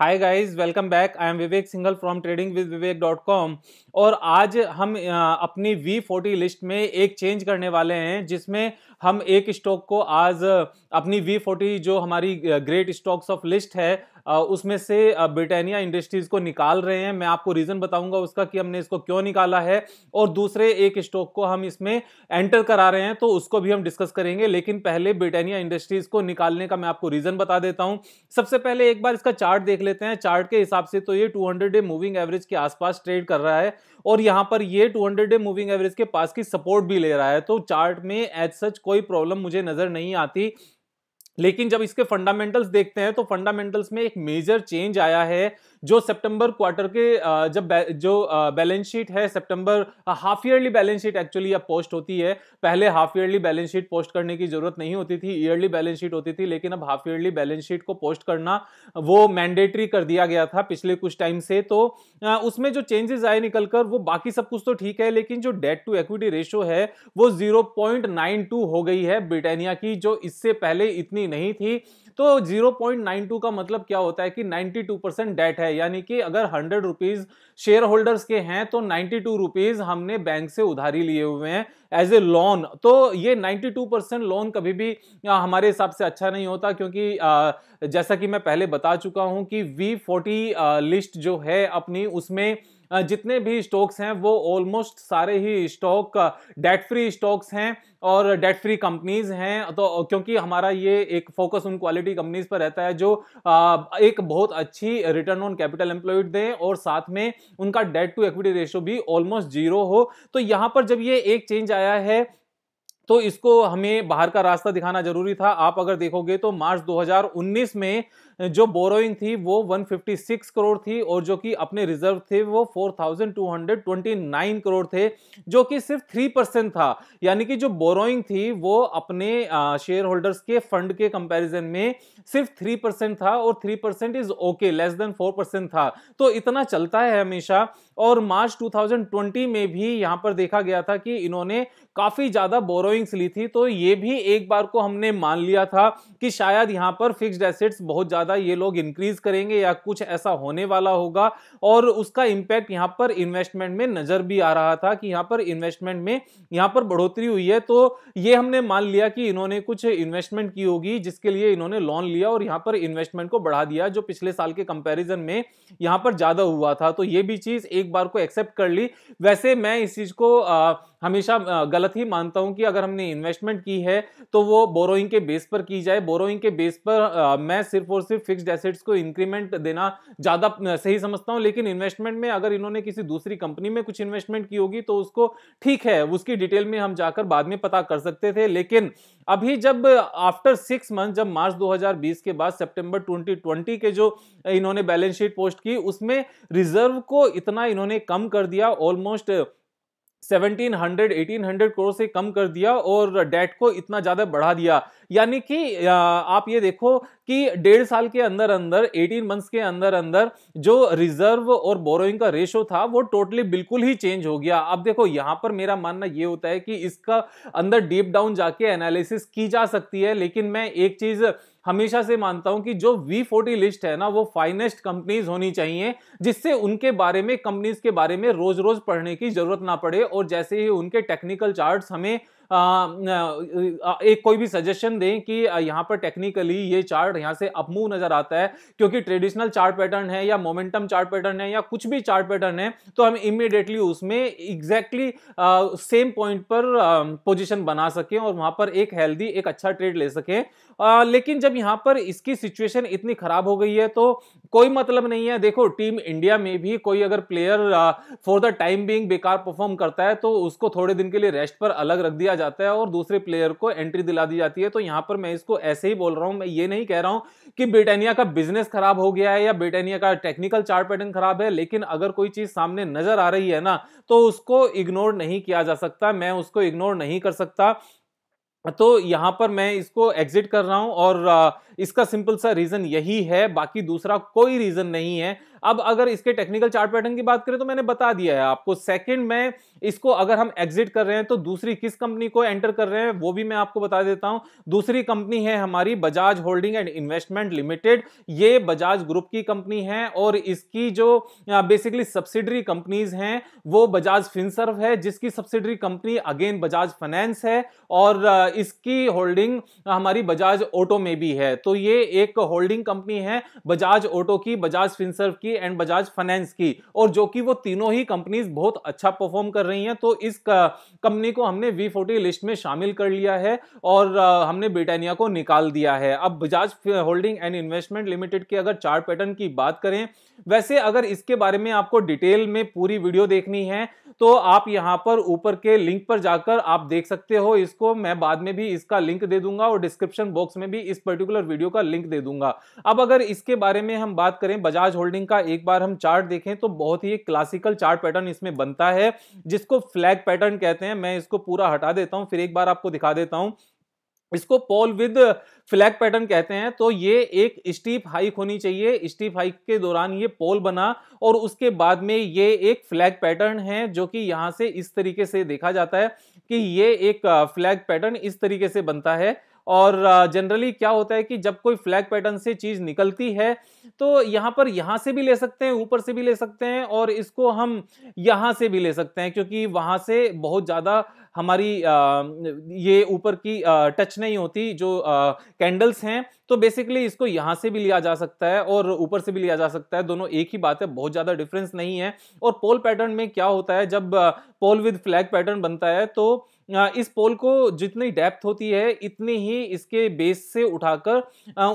Hi guys welcome back I am Vivek Singhal from trading with Vivek dot com और आज हम अपनी वी फोर्टी लिस्ट में एक चेंज करने वाले हैं जिसमें हम एक स्टॉक को आज अपनी वी फोर्टी जो हमारी ग्रेट स्टॉक्स ऑफ लिस्ट है उसमें से ब्रिटानिया इंडस्ट्रीज को निकाल रहे हैं मैं आपको रीजन बताऊंगा उसका कि हमने इसको क्यों निकाला है और दूसरे एक स्टॉक को हम इसमें एंटर करा रहे हैं तो उसको भी हम डिस्कस करेंगे लेकिन पहले ब्रिटानिया इंडस्ट्रीज को निकालने का मैं आपको रीजन बता देता हूं सबसे पहले एक बार इसका चार्ट देख लेते हैं चार्ट के हिसाब से तो ये 200 डे मूविंग एवरेज के आसपास ट्रेड कर रहा है और यहां पर ये 200 डे मूविंग एवरेज के पास की सपोर्ट भी ले रहा है तो चार्ट में एज सच कोई प्रॉब्लम मुझे नजर नहीं आती लेकिन जब इसके फंडामेंटल्स देखते हैं तो फंडामेंटल्स में एक मेजर चेंज आया है जो सितंबर क्वार्टर के जब बै, जो बैलेंस शीट है सितंबर half yearly balance sheet actually अब पोस्ट होती है पहले half yearly balance sheet post करने की जरूरत नहीं होती थी ईयरली बैलेंस शीट होती थी लेकिन अब हाफ ईयरली बैलेंस शीट को पोस्ट करना वो मैंडेटरी कर दिया गया था पिछले कुछ टाइम से तो उसमें जो चेंजेस आए निकल कर वो बाकी सब कुछ तो ठीक है लेकिन जो डेट टू इक्विटी रेशो है वो जीरो हो गई है ब्रिटानिया की जो इससे पहले इतनी नहीं थी तो 0.92 का मतलब क्या होता है कि 92 परसेंट डेट है यानी कि अगर हंड्रेड रुपीज शेयर होल्डर्स के हैं तो 92 रुपीज हमने बैंक से उधारी लिए हुए हैं एज ए लोन तो ये 92 परसेंट लोन कभी भी हमारे हिसाब से अच्छा नहीं होता क्योंकि जैसा कि मैं पहले बता चुका हूं कि वी फोर्टी लिस्ट जो है अपनी उसमें जितने भी स्टॉक्स हैं वो ऑलमोस्ट सारे ही स्टॉक डेट फ्री स्टॉक्स हैं और डेट फ्री कंपनीज हैं तो क्योंकि हमारा ये एक फोकस उन क्वालिटी कंपनीज पर रहता है जो एक बहुत अच्छी रिटर्न ऑन कैपिटल एम्प्लॉयड दें और साथ में उनका डेट टू इक्विटी रेशियो भी ऑलमोस्ट जीरो हो तो यहाँ पर जब ये एक चेंज आया है तो इसको हमें बाहर का रास्ता दिखाना जरूरी था आप अगर देखोगे तो मार्च 2019 में जो बोरोइंग थी वो 156 करोड़ थी और जो कि अपने रिजर्व थे वो 4229 करोड़ थे जो कि सिर्फ थ्री परसेंट था यानी कि जो बोरोइंग थी वो अपने शेयर होल्डर्स के फंड के कंपैरिजन में सिर्फ थ्री परसेंट था और three percent is okay less than four percent था तो इतना चलता है हमेशा और मार्च 2020 में भी यहां पर देखा गया था कि इन्होंने काफी ज्यादा बोरोइंग्स ली थी तो ये भी एक बार को हमने मान लिया था कि शायद यहां पर फिक्स्ड एसेट्स बहुत ज्यादा ज़्यादा ये लोग इंक्रीज करेंगे या कुछ ऐसा होने वाला होगा और उसका इंपैक्ट यहाँ पर इन्वेस्टमेंट में नज़र भी आ रहा था कि यहाँ पर इन्वेस्टमेंट में यहाँ पर बढ़ोतरी हुई है तो ये हमने मान लिया कि इन्होंने कुछ इन्वेस्टमेंट की होगी जिसके लिए इन्होंने लोन लिया और यहाँ पर इन्वेस्टमेंट को बढ़ा दिया जो पिछले साल के कंपेरिजन में यहाँ पर ज़्यादा हुआ था तो ये भी चीज़ एक बार को एक्सेप्ट कर ली वैसे मैं इस चीज़ को आ, हमेशा गलत ही मानता हूं कि अगर हमने इन्वेस्टमेंट की है तो वो बोरोइंग के बेस पर की जाए बोरोइंग के बेस पर मैं सिर्फ और सिर्फ फिक्स्ड एसेट्स को इंक्रीमेंट देना ज़्यादा सही समझता हूँ लेकिन इन्वेस्टमेंट में अगर इन्होंने किसी दूसरी कंपनी में कुछ इन्वेस्टमेंट की होगी तो उसको ठीक है उसकी डिटेल में हम जाकर बाद में पता कर सकते थे लेकिन अभी जब आफ्टर सिक्स मंथ जब मार्च 2020 के बाद सितंबर 2020 के जो इन्होंने बैलेंस शीट पोस्ट की उसमें रिजर्व को इतना इन्होंने कम कर दिया ऑलमोस्ट 1700 1800 करोड़ से कम कर दिया और डेट को इतना ज़्यादा बढ़ा दिया यानी कि आप ये देखो कि डेढ़ साल के अंदर अंदर 18 मंथ्स के अंदर अंदर जो रिजर्व और बोरोइंग का रेशो था वो टोटली बिल्कुल ही चेंज हो गया अब देखो यहाँ पर मेरा मानना ये होता है कि इसका अंदर डीप डाउन जाके एनालिसिस की जा सकती है लेकिन मैं एक चीज़ हमेशा से मानता हूं कि जो वी फोर्टी लिस्ट है ना वो फाइनेस्ट कंपनीज होनी चाहिए जिससे उनके बारे में कंपनीज के बारे में रोज रोज पढ़ने की जरूरत ना पड़े और जैसे ही उनके टेक्निकल चार्ट हमें एक कोई भी सजेशन दें कि यहाँ पर टेक्निकली ये चार्ट यहाँ से अपमूव नजर आता है क्योंकि ट्रेडिशनल चार्ट पैटर्न है या मोमेंटम चार्ट पैटर्न है या कुछ भी चार्ट पैटर्न है तो हम इमिडिएटली उसमें एग्जैक्टली सेम पॉइंट पर पोजिशन बना सकें और वहां पर एक हेल्दी एक अच्छा ट्रेड ले सकें आ, लेकिन जब यहाँ पर इसकी सिचुएशन इतनी खराब हो गई है तो कोई मतलब नहीं है देखो टीम इंडिया में भी कोई अगर player for the time being बेकार परफॉर्म करता है तो उसको थोड़े दिन के लिए रेस्ट पर अलग रख दिया दिया जाता है और दूसरे प्लेयर को एंट्री दिला दी जाती है तो यहां पर मैं इसको ऐसे ही बोल रहा हूं मैं ये नहीं कह रहा हूं कि ब्रिटानिया का बिजनेस खराब हो गया है या ब्रिटानिया का टेक्निकल चार्ट पैटर्न खराब है लेकिन अगर कोई चीज सामने नजर आ रही है ना तो उसको इग्नोर नहीं किया जा सकता मैं उसको इग्नोर नहीं कर सकता तो यहाँ पर मैं इसको एग्जिट कर रहा हूँ और इसका सिंपल सा रीज़न यही है बाकी दूसरा कोई रीज़न नहीं है अब अगर इसके टेक्निकल चार्ट पैटर्न की बात करें तो मैंने बता दिया है आपको सेकंड में इसको अगर हम एग्जिट कर रहे हैं तो दूसरी किस कंपनी को एंटर कर रहे हैं वो भी मैं आपको बता देता हूं दूसरी कंपनी है हमारी Bajaj holding and investment limited ये बजाज ग्रुप की कंपनी है और इसकी जो बेसिकली सब्सिडरी कंपनीज हैं वो बजाज फिनसर्व है जिसकी subsidiary company again Bajaj finance है और इसकी होल्डिंग हमारी बजाज ऑटो में भी है तो ये एक होल्डिंग कंपनी है बजाज ऑटो की बजाज फिनसर्व की की एंड बजाज फाइनेंस की और जो कि वो तीनों ही कंपनीज बहुत अच्छा परफॉर्म कर रही हैं तो इस कंपनी को हमने वी फोर्टी लिस्ट में शामिल कर लिया है और हमने ब्रिटानिया को निकाल दिया है अब Bajaj holding and investment limited की अगर चार्ट पैटर्न की बात करें वैसे अगर इसके बारे में आपको डिटेल में पूरी वीडियो देखनी है तो आप यहां पर ऊपर के लिंक पर जाकर आप देख सकते हो इसको मैं बाद में भी इसका लिंक दे दूंगा और डिस्क्रिप्शन बॉक्स में भी इस पर्टिकुलर वीडियो का लिंक दे दूंगा अब अगर इसके बारे में हम बात करें बजाज होल्डिंग का का एक बार हम चार्ट देखें तो बहुत ही क्लासिकल चार्ट पैटर्न इसमें बनता है जिसको फ्लैग पैटर्न कहते हैं मैं इसको पूरा हटा देता हूं फिर एक बार आपको दिखा देता हूं इसको पोल विद फ्लैग पैटर्न कहते हैं तो ये एक स्टीप हाइक होनी चाहिए स्टीप हाइक के दौरान ये पोल बना और उसके बाद में ये एक फ्लैग पैटर्न है जो कि यहाँ से इस तरीके से देखा जाता है कि ये एक फ्लैग पैटर्न इस तरीके से बनता है और जनरली क्या होता है कि जब कोई फ्लैग पैटर्न से चीज़ निकलती है तो यहाँ पर यहाँ से भी ले सकते हैं ऊपर से भी ले सकते हैं और इसको हम यहाँ से भी ले सकते हैं क्योंकि वहाँ से बहुत ज़्यादा हमारी ये ऊपर की टच नहीं होती जो कैंडल्स हैं तो बेसिकली इसको यहाँ से भी लिया जा सकता है और ऊपर से भी लिया जा सकता है दोनों एक ही बात है बहुत ज़्यादा डिफरेंस नहीं है और पोल पैटर्न में क्या होता है जब पोल विद फ्लैग पैटर्न बनता है तो इस पोल को जितनी डेप्थ होती है इतनी ही इसके बेस से उठाकर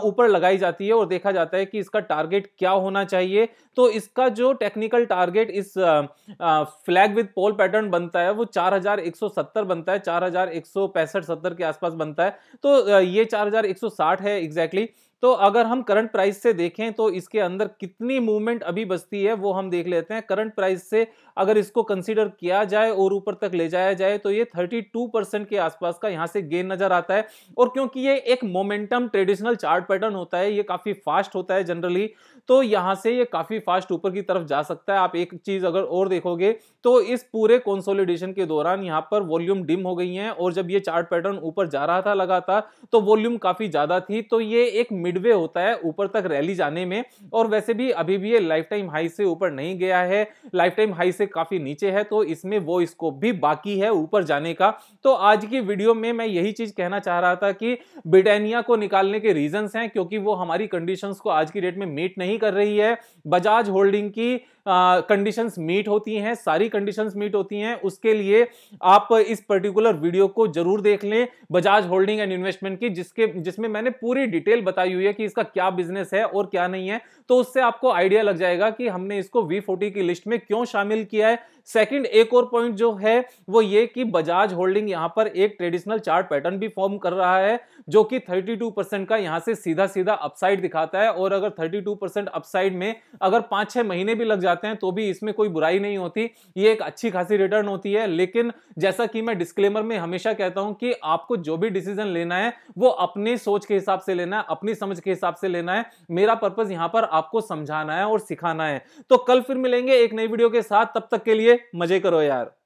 ऊपर लगाई जाती है और देखा जाता है कि इसका टारगेट क्या होना चाहिए तो इसका जो टेक्निकल टारगेट इस फ्लैग विद पोल पैटर्न बनता है वो 4170 बनता है चार हजार के आसपास बनता है तो ये 4160 है एग्जैक्टली exactly. तो अगर हम करंट प्राइस से देखें तो इसके अंदर कितनी मूवमेंट अभी बचती है वो हम देख लेते हैं करंट प्राइस से अगर इसको कंसीडर किया जाए और ऊपर तक ले जाया जाए तो ये 32 परसेंट के आसपास का यहाँ से गेन नजर आता है और क्योंकि ये एक मोमेंटम ट्रेडिशनल चार्ट पैटर्न होता है ये काफ़ी फास्ट होता है जनरली तो यहाँ से ये काफ़ी फास्ट ऊपर की तरफ जा सकता है आप एक चीज़ अगर और देखोगे तो इस पूरे कॉन्सोलिडेशन के दौरान यहाँ पर वॉल्यूम डिम हो गई है और जब ये चार्ट पैटर्न ऊपर जा रहा था लगातार तो वॉल्यूम काफ़ी ज़्यादा थी तो ये एक मिडवे होता है ऊपर तक रैली जाने में और वैसे भी अभी भी ये लाइफ टाइम हाई से ऊपर नहीं गया है लाइफ टाइम हाई से काफ़ी नीचे है तो इसमें वो स्कोप भी बाकी है ऊपर जाने का तो आज की वीडियो में मैं यही चीज़ कहना चाह रहा था कि ब्रिटानिया को निकालने के रीजन्स हैं क्योंकि वो हमारी कंडीशंस को आज की डेट में मीट नहीं नहीं कर रही है बजाज होल्डिंग की कंडीशंस मीट होती हैं सारी कंडीशंस मीट होती हैं उसके लिए आप इस पर्टिकुलर वीडियो को जरूर देख लें बजाज होल्डिंग एंड इन्वेस्टमेंट की जिसके जिसमें मैंने पूरी डिटेल बताई हुई है कि इसका क्या बिजनेस है और क्या नहीं है तो उससे आपको आइडिया लग जाएगा कि हमने इसको वी की लिस्ट में क्यों शामिल किया है सेकंड एक और पॉइंट जो है वो ये कि बजाज होल्डिंग यहां पर एक ट्रेडिशनल चार्ट पैटर्न भी फॉर्म कर रहा है जो कि 32 परसेंट का यहां से सीधा सीधा अपसाइड दिखाता है और अगर 32 परसेंट अपसाइड में अगर पांच छह महीने भी लग जाए जाते हैं तो भी इसमें कोई बुराई नहीं होती ये एक अच्छी खासी रिटर्न होती है लेकिन जैसा कि मैं डिस्क्लेमर में हमेशा कहता हूं कि आपको जो भी डिसीजन लेना है वो अपने सोच के हिसाब से लेना है अपनी समझ के हिसाब से लेना है मेरा पर्पज यहां पर आपको समझाना है और सिखाना है तो कल फिर मिलेंगे एक नई वीडियो के साथ तब तक के लिए मजे करो यार